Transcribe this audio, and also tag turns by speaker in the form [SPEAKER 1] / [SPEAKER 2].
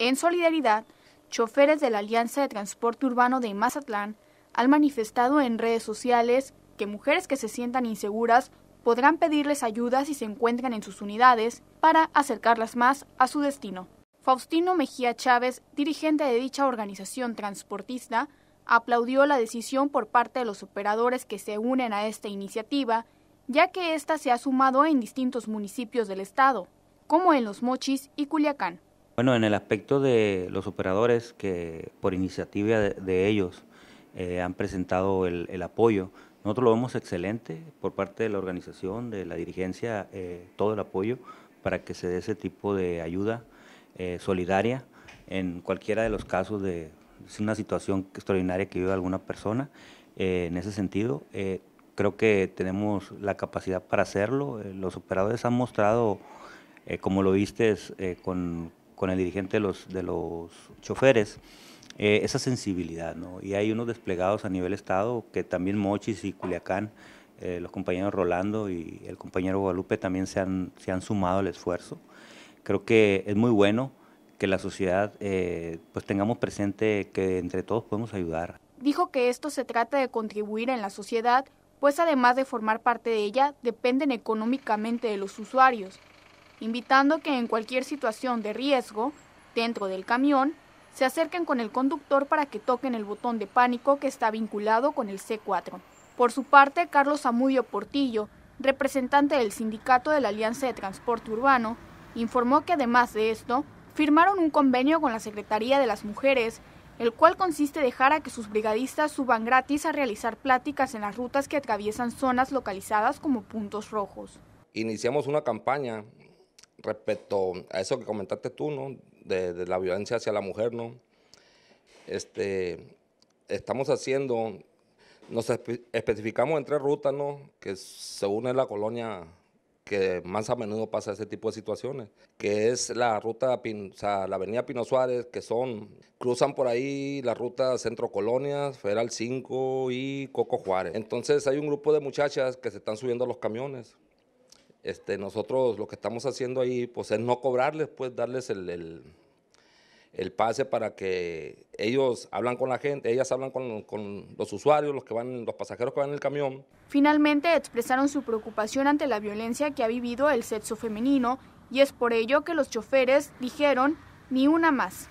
[SPEAKER 1] En solidaridad, choferes de la Alianza de Transporte Urbano de Mazatlán han manifestado en redes sociales que mujeres que se sientan inseguras podrán pedirles ayuda si se encuentran en sus unidades para acercarlas más a su destino. Faustino Mejía Chávez, dirigente de dicha organización transportista, aplaudió la decisión por parte de los operadores que se unen a esta iniciativa, ya que ésta se ha sumado en distintos municipios del estado, como en Los Mochis y Culiacán.
[SPEAKER 2] Bueno, en el aspecto de los operadores que por iniciativa de, ellos eh, han presentado el, apoyo, nosotros lo vemos excelente por parte de la organización, de la dirigencia, eh, todo el apoyo para que se dé ese tipo de ayuda eh, solidaria en cualquiera de los casos de una situación extraordinaria que vive alguna persona. en ese sentido, creo que tenemos la capacidad para hacerlo. los operadores han mostrado, como lo viste, con con el dirigente de los, de los choferes, eh, esa sensibilidad, Y hay unos desplegados a nivel Estado que también Mochis y Culiacán, eh, los compañeros Rolando y el compañero Guadalupe también se han, sumado al esfuerzo. Creo que es muy bueno que la sociedad eh, pues tengamos presente que entre todos podemos ayudar.
[SPEAKER 1] Dijo que esto se trata de contribuir en la sociedad, pues además de formar parte de ella, dependen económicamente de los usuarios invitando que en cualquier situación de riesgo, dentro del camión, se acerquen con el conductor para que toquen el botón de pánico que está vinculado con el C4. Por su parte, Carlos Zamudio Portillo, representante del Sindicato de la Alianza de Transporte Urbano, informó que además de esto, firmaron un convenio con la Secretaría de las Mujeres, el cual consiste en dejar a que sus brigadistas suban gratis a realizar pláticas en las rutas que atraviesan zonas localizadas como puntos rojos.
[SPEAKER 3] Iniciamos una campaña respecto a eso que comentaste tú, ¿no? De, la violencia hacia la mujer, ¿no? Este, estamos haciendo, nos especificamos entre tres rutas, ¿no? Que según es la colonia que más a menudo pasa ese tipo de situaciones, que es la ruta, la avenida Pino Suárez, que son, cruzan por ahí la ruta Centro Colonias, Federal 5 y Coco Juárez. Entonces hay un grupo de muchachas que se están subiendo a los camiones este, nosotros lo que estamos haciendo ahí pues, es no cobrarles, pues darles el, pase para que ellos hablan con la gente, ellas hablan con, los usuarios, los, que van, los pasajeros que van en el camión.
[SPEAKER 1] Finalmente expresaron su preocupación ante la violencia que ha vivido el sexo femenino y es por ello que los choferes dijeron ni una más.